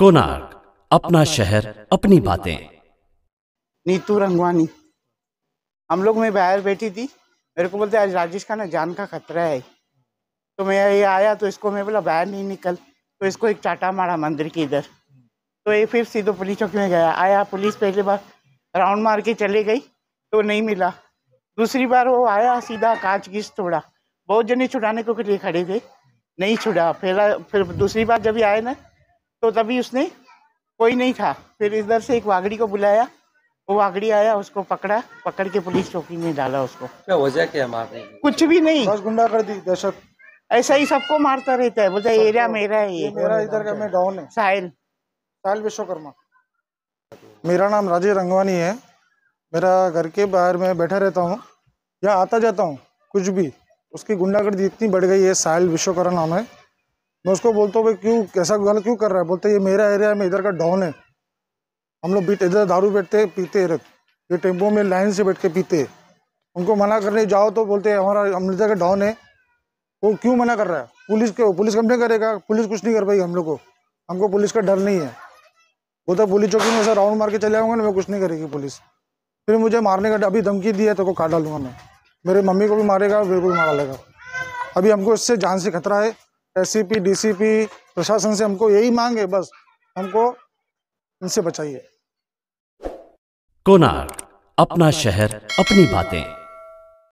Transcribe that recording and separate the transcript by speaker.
Speaker 1: कोनार्क अपना शहर अपनी बातें
Speaker 2: नीतू रंगवानी हम लोग मैं बाहर बैठी थी मेरे को बोलते आज राजेश का ना जान का खतरा है तो मैं ये आया तो इसको मैं बोला बाहर नहीं निकल तो इसको एक चाटा मारा मंदिर के इधर तो ये फिर सीधो पुलिस चौकी में गया आया पुलिस पहली बार राउंड मार के चले गई तो नहीं मिला दूसरी बार वो आया सीधा कांच घिस तोड़ा बहुत जने छुड़ाने को खड़े थे नहीं छुड़ा फिर फिर दूसरी बार जब आए ना तो तभी उसने कोई नहीं था फिर इधर से एक वागड़ी को बुलाया वो वागड़ी आया उसको पकड़ा पकड़ के पुलिस चौकी में डाला उसको क्या वजह क्या मारने कुछ भी नहीं बस गुंडा कर दी दहशत ऐसा ही सबको मारता रहता है बोलता तो एरिया मेरा है ये मेरा इधर का मैं गाँव है साहिल साहिल विश्वकर्मा
Speaker 1: मेरा नाम राजीव रंगवानी है मेरा घर के बाहर में बैठा रहता हूँ या आता जाता हूँ कुछ भी उसकी गुंडागर्दी इतनी बढ़ गई है साहिल विश्वकर्मा नाम है मैं उसको बोलता हूँ भाई क्यों कैसा गलत क्यों कर रहा है बोलते ये मेरा एरिया में इधर का डॉन है हम लोग बीट इधर दारू बैठते पीते ये टेम्पो में लाइन से बैठ के पीते उनको मना करने जाओ तो बोलते हमारा हम इधर का डॉन है वो क्यों मना कर रहा है पुलिस के पुलिस कंप्लेन करेगा पुलिस कुछ नहीं कर पाई हम लोग को हमको पुलिस का डर नहीं है बोलता पुलिस चौकी में ऐसा राउंड मार के चले आऊँगा ना मैं कुछ नहीं करेगी पुलिस फिर मुझे मारने का अभी धमकी दी है तो को काट डालूंगा मैं मेरे मम्मी को भी मारेगा बिल्कुल मारा लेगा अभी हमको इससे जान से खतरा है एससीपी डीसीपी e प्रशासन से हमको यही मांग है बस हमको इनसे बचाइए कोनार अपना शहर अपनी बातें